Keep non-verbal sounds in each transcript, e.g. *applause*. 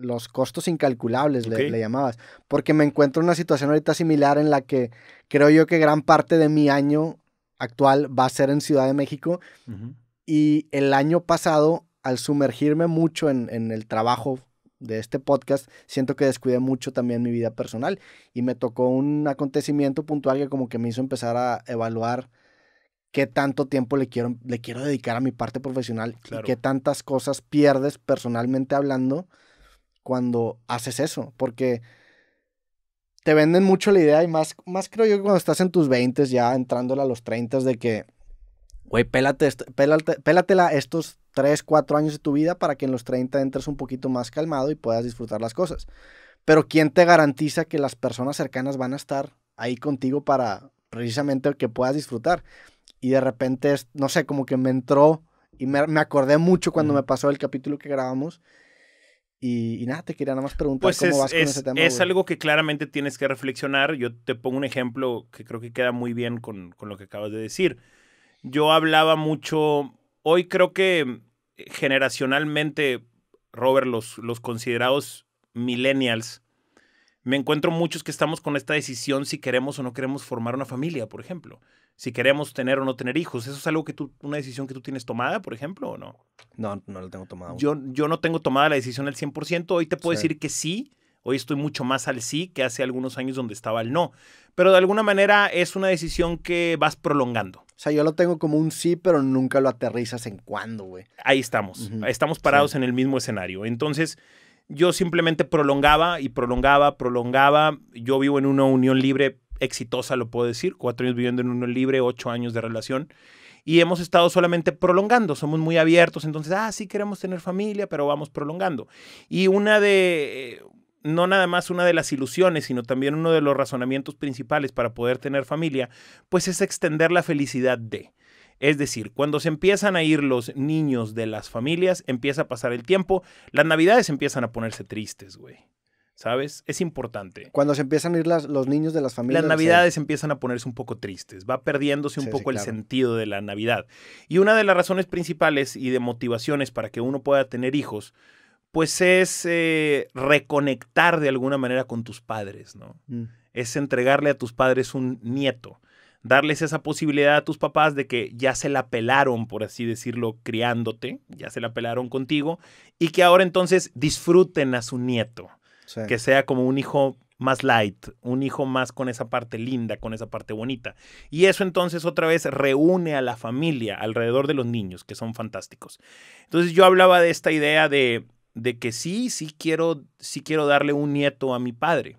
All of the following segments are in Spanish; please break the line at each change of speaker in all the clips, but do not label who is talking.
los costos incalculables, le, llamabas, porque me encuentro en una situación ahorita similar en la que creo yo que gran parte de mi año actual va a ser en Ciudad de México y el año pasado, al sumergirme mucho en, en el trabajo de este podcast, siento que descuidé mucho también mi vida personal y me tocó un acontecimiento puntual que como que me hizo empezar a evaluar qué tanto tiempo le quiero, le quiero dedicar a mi parte profesional y qué tantas cosas pierdes personalmente hablando cuando haces eso, porque te venden mucho la idea y más, más creo yo que cuando estás en tus 20 ya entrándola a los 30 de que, güey, pélate, pélatela estos 3, 4 años de tu vida para que en los 30 entres un poquito más calmado y puedas disfrutar las cosas. Pero ¿quién te garantiza que las personas cercanas van a estar ahí contigo para precisamente que puedas disfrutar? Y de repente, no sé, como que me entró y me, acordé mucho cuando me pasó el capítulo que grabamos y, nada, te quería nada más preguntar pues cómo es, vas con ese tema. Es
algo que claramente tienes que reflexionar. Yo te pongo un ejemplo que creo que queda muy bien con, lo que acabas de decir. Yo hablaba mucho. Hoy creo que generacionalmente, Robert, los, los considerados millennials, me encuentro muchos que estamos con esta decisión si queremos o no queremos formar una familia, por ejemplo si queremos tener o no tener hijos. ¿Eso es algo que tú, una decisión que tú tienes tomada, por ejemplo, o no?
No, no la tengo tomada. Yo,
yo no tengo tomada la decisión al 100%. Hoy te puedo decir que sí. Hoy estoy mucho más al sí que hace algunos años donde estaba el no. Pero de alguna manera es una decisión que vas prolongando. O sea, yo lo tengo como un sí, pero nunca lo aterrizas en cuándo, güey. Ahí estamos. Estamos parados en el mismo escenario. Entonces, yo simplemente prolongaba y prolongaba, prolongaba. Yo vivo en una unión libre exitosa, lo puedo decir, cuatro años viviendo en uno libre, ocho años de relación, y hemos estado solamente prolongando, somos muy abiertos, entonces, ah, sí queremos tener familia, pero vamos prolongando. Y una de, eh, no nada más una de las ilusiones, sino también uno de los razonamientos principales para poder tener familia, pues es extender la felicidad de. Es decir, cuando se empiezan a ir los niños de las familias, empieza a pasar el tiempo, las navidades empiezan a ponerse tristes, güey. ¿sabes? Es importante.
Cuando se empiezan a ir los niños de las familias. Las navidades
empiezan a ponerse un poco tristes, va perdiéndose un poco el sentido de la Navidad. Y una de las razones principales y de motivaciones para que uno pueda tener hijos, pues es eh, reconectar de alguna manera con tus padres, ¿no? Mm. Es entregarle a tus padres un nieto. Darles esa posibilidad a tus papás de que ya se la pelaron, por así decirlo, criándote, ya se la pelaron contigo, y que ahora entonces disfruten a su nieto que sea como un hijo más light, un hijo más con esa parte linda, con esa parte bonita. Y eso entonces otra vez reúne a la familia alrededor de los niños, que son fantásticos. Entonces yo hablaba de esta idea de, de que sí, sí quiero, sí quiero darle un nieto a mi padre.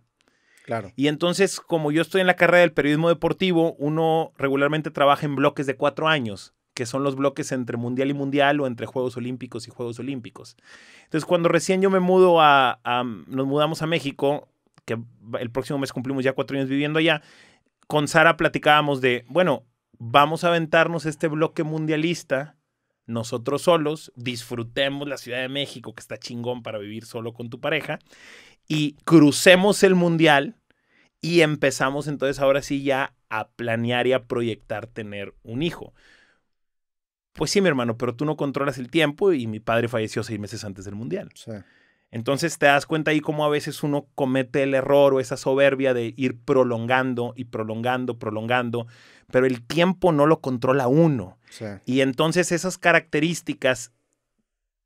Claro. Y entonces, como yo estoy en la carrera del periodismo deportivo, uno regularmente trabaja en bloques de cuatro años que son los bloques entre mundial y mundial o entre Juegos Olímpicos y Juegos Olímpicos. Entonces, cuando recién yo me mudo a, nos mudamos a México, que el próximo mes cumplimos ya cuatro años viviendo allá, con Sara platicábamos de, bueno, vamos a aventarnos este bloque mundialista nosotros solos, disfrutemos la Ciudad de México, que está chingón para vivir solo con tu pareja, y crucemos el mundial y empezamos entonces ahora sí ya a planear y a proyectar tener un hijo. Pues sí, mi hermano, pero tú no controlas el tiempo y mi padre falleció seis meses antes del Mundial. Entonces te das cuenta ahí cómo a veces uno comete el error o esa soberbia de ir prolongando y prolongando, prolongando, pero el tiempo no lo controla uno. Y entonces esas características,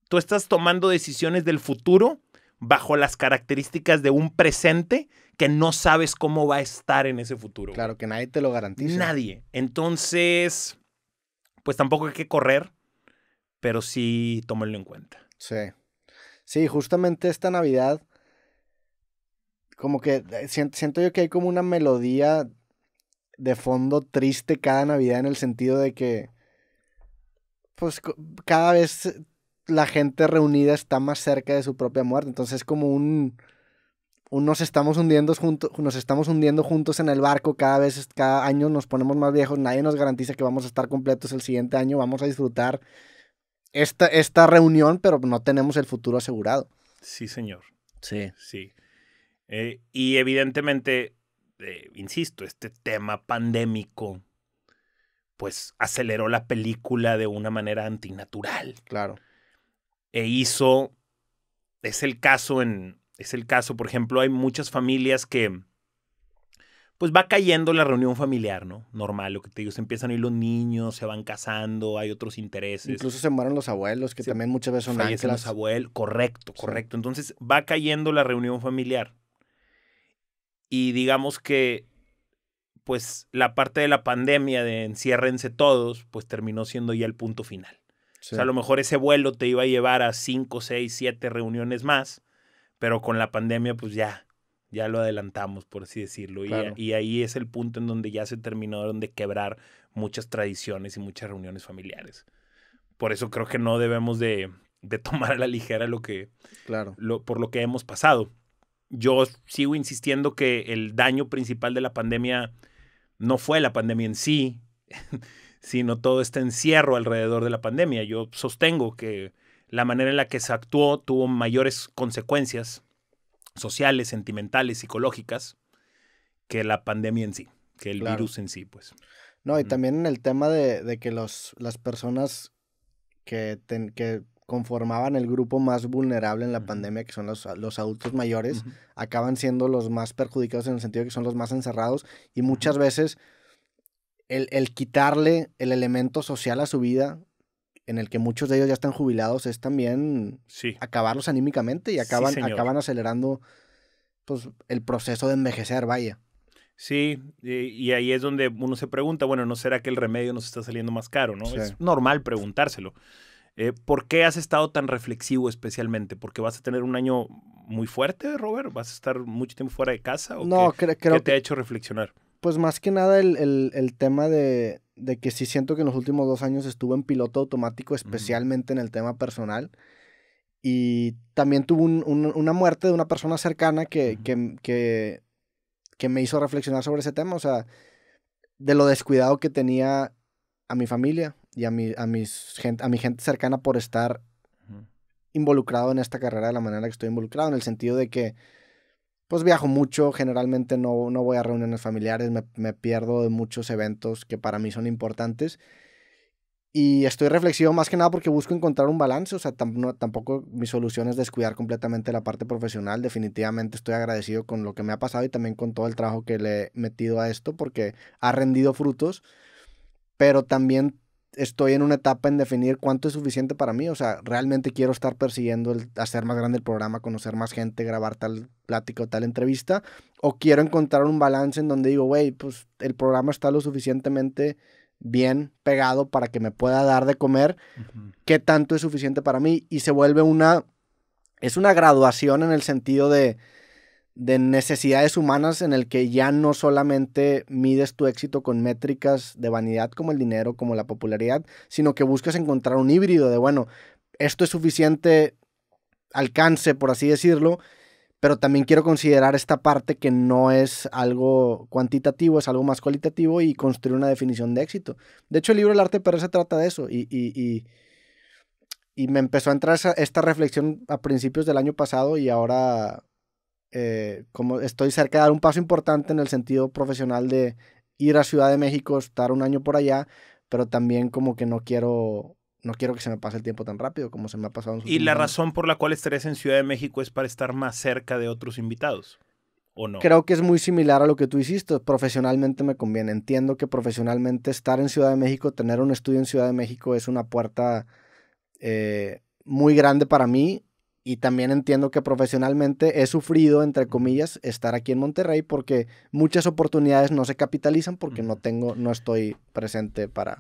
tú estás tomando decisiones del futuro bajo las características de un presente que no sabes cómo va a estar en ese futuro. Claro, que nadie te lo garantiza. Nadie. Entonces, pues tampoco hay que correr, pero sí tómenlo en cuenta. Sí. Sí, justamente esta
Navidad, como que eh, siento, yo que hay como una melodía de fondo triste cada Navidad en el sentido de que, pues cada vez eh, la gente reunida está más cerca de su propia muerte, entonces es como un nos estamos hundiendo juntos, nos estamos hundiendo juntos en el barco, cada vez, cada año nos ponemos más viejos, nadie nos garantiza que vamos a estar completos el siguiente año, vamos a disfrutar esta, esta reunión, pero no tenemos el futuro asegurado. Sí, señor.
Sí. Sí. Eh, y evidentemente, eh, insisto, este tema pandémico, pues aceleró la película de una manera antinatural. Claro. E hizo, es el caso en, es el caso. Por ejemplo, hay muchas familias que, pues va cayendo la reunión familiar, ¿no? Normal, lo que te digo, se empiezan a ir los niños, se van casando, hay otros intereses. Incluso
se mueren los abuelos, que también muchas veces son Ahí los abuelos, correcto, correcto. Entonces
va cayendo la reunión familiar. Y digamos que, pues la parte de la pandemia de enciérrense todos, pues terminó siendo ya el punto final. O sea, a lo mejor ese vuelo te iba a llevar a cinco, seis, siete reuniones más pero con la pandemia, pues ya, ya lo adelantamos, por así decirlo. Y, ahí es el punto en donde ya se terminaron de quebrar muchas tradiciones y muchas reuniones familiares. Por eso creo que no debemos de, tomar a la ligera lo que, por lo que hemos pasado. Yo sigo insistiendo que el daño principal de la pandemia no fue la pandemia en sí, *laughs* sino todo este encierro alrededor de la pandemia. Yo sostengo que la manera en la que se actuó tuvo mayores consecuencias sociales, sentimentales, psicológicas, que la pandemia en sí, que el virus en sí, pues.
No, y también en el tema de, que las personas que, que conformaban el grupo más vulnerable en la pandemia, que son los, adultos mayores, acaban siendo los más perjudicados en el sentido de que son los más encerrados y muchas veces el, el, quitarle el elemento social a su vida en el que muchos de ellos ya están jubilados es también acabarlos anímicamente y acaban, acaban acelerando pues, el proceso de envejecer, vaya.
Sí, eh, y ahí es donde uno se pregunta, bueno, ¿no será que el remedio nos está saliendo más caro? ¿no? Es normal preguntárselo. Eh, ¿Por qué has estado tan reflexivo especialmente? ¿Porque vas a tener un año muy fuerte, Robert? ¿Vas a estar mucho tiempo fuera de casa? ¿O no, qué, te ha hecho reflexionar? Pues más
que nada el tema de, de que sí siento que en los últimos dos años estuve en piloto automático, especialmente en el tema personal. Y también tuvo una muerte de una persona cercana que, que, que, me hizo reflexionar sobre ese tema, o sea, de lo descuidado que tenía a mi familia y a mi, a mis gente, a mi gente cercana por estar involucrado en esta carrera de la manera que estoy involucrado, en el sentido de que pues viajo mucho, generalmente no, no voy a reuniones familiares, me, pierdo de muchos eventos que para mí son importantes. Y estoy reflexivo más que nada porque busco encontrar un balance, o sea, tampoco mi solución es descuidar completamente la parte profesional, definitivamente estoy agradecido con lo que me ha pasado y también con todo el trabajo que le he metido a esto porque ha rendido frutos, pero también estoy en una etapa en definir cuánto es suficiente para mí. O sea, realmente quiero estar persiguiendo el hacer más grande el programa, conocer más gente, grabar tal plática o tal entrevista. O quiero encontrar un balance en donde digo, güey, pues el programa está lo suficientemente bien pegado para que me pueda dar de comer. ¿Qué tanto es suficiente para mí? Y se vuelve una... Es una graduación en el sentido de de necesidades humanas en el que ya no solamente mides tu éxito con métricas de vanidad como el dinero, como la popularidad, sino que buscas encontrar un híbrido de, bueno, esto es suficiente alcance, por así decirlo, pero también quiero considerar esta parte que no es algo cuantitativo, es algo más cualitativo y construir una definición de éxito. De hecho, el libro El arte perro se trata de eso y, y, y me empezó a entrar esta reflexión a principios del año pasado y ahora eh, como estoy cerca de dar un paso importante en el sentido profesional de ir a Ciudad de México, estar un año por allá, pero también como que no quiero no quiero que se me pase el tiempo tan rápido como se me ha pasado. En y la
razón por la cual estarías en Ciudad de México es para estar más cerca de otros invitados. ¿O no? Creo que
es muy similar a lo que tú hiciste. Profesionalmente me conviene. Entiendo que profesionalmente estar en Ciudad de México, tener un estudio en Ciudad de México es una puerta eh, muy grande para mí y también entiendo que profesionalmente he sufrido, entre comillas, estar aquí en Monterrey porque muchas oportunidades no se capitalizan porque no tengo, no estoy presente para